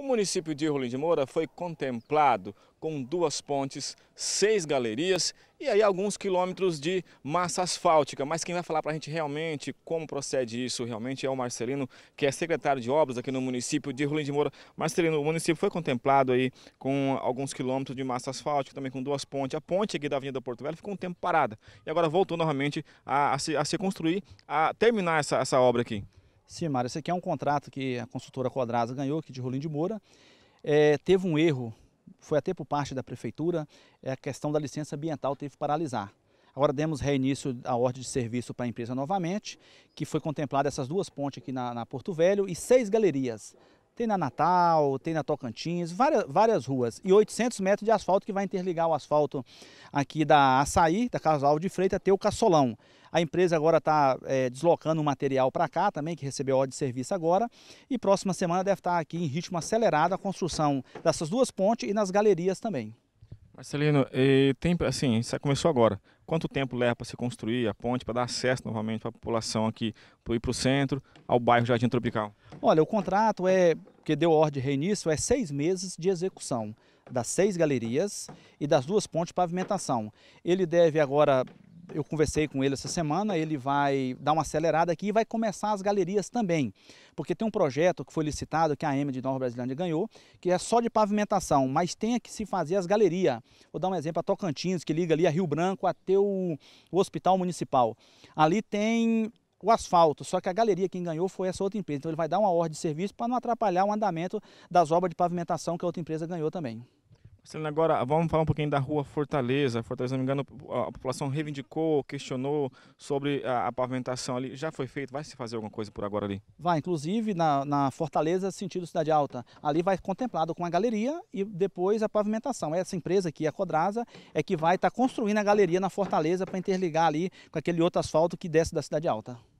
O município de Rolim de Moura foi contemplado com duas pontes, seis galerias e aí alguns quilômetros de massa asfáltica. Mas quem vai falar para a gente realmente como procede isso realmente é o Marcelino, que é secretário de obras aqui no município de Rolim de Moura. Marcelino, o município foi contemplado aí com alguns quilômetros de massa asfáltica, também com duas pontes. A ponte aqui da Avenida Porto Velho ficou um tempo parada e agora voltou novamente a, a, se, a se, construir, a terminar essa, essa obra aqui. Sim, Mário, esse aqui é um contrato que a consultora Quadrasa ganhou aqui de Rolim de Moura. É, teve um erro, foi até por parte da prefeitura, é, a questão da licença ambiental teve que paralisar. Agora demos reinício à ordem de serviço para a empresa novamente, que foi contemplada essas duas pontes aqui na, na Porto Velho e seis galerias. Tem na Natal, tem na Tocantins, várias, várias ruas. E 800 metros de asfalto que vai interligar o asfalto aqui da Açaí, da Casal de Freitas, até o Caçolão. A empresa agora está é, deslocando o material para cá também, que recebeu ordem de serviço agora. E próxima semana deve estar tá aqui em ritmo acelerado a construção dessas duas pontes e nas galerias também. Marcelino, tem, assim, isso é, começou agora. Quanto tempo leva para se construir a ponte, para dar acesso novamente para a população aqui, para ir para o centro, ao bairro Jardim Tropical? Olha, o contrato é, que deu ordem de reinício, é seis meses de execução das seis galerias e das duas pontes de pavimentação. Ele deve agora eu conversei com ele essa semana, ele vai dar uma acelerada aqui e vai começar as galerias também, porque tem um projeto que foi licitado, que a AM de Nova Brasilândia ganhou, que é só de pavimentação, mas tem que se fazer as galerias. Vou dar um exemplo, a Tocantins, que liga ali a Rio Branco até o, o Hospital Municipal. Ali tem o asfalto, só que a galeria quem ganhou foi essa outra empresa, então ele vai dar uma ordem de serviço para não atrapalhar o andamento das obras de pavimentação que a outra empresa ganhou também. Celina, agora vamos falar um pouquinho da rua Fortaleza. Fortaleza, não me engano, a população reivindicou, questionou sobre a, a pavimentação ali. Já foi feito? Vai se fazer alguma coisa por agora ali? Vai, inclusive na, na Fortaleza, sentido Cidade Alta. Ali vai contemplado com a galeria e depois a pavimentação. Essa empresa aqui, a Codrasa, é que vai estar tá construindo a galeria na Fortaleza para interligar ali com aquele outro asfalto que desce da Cidade Alta.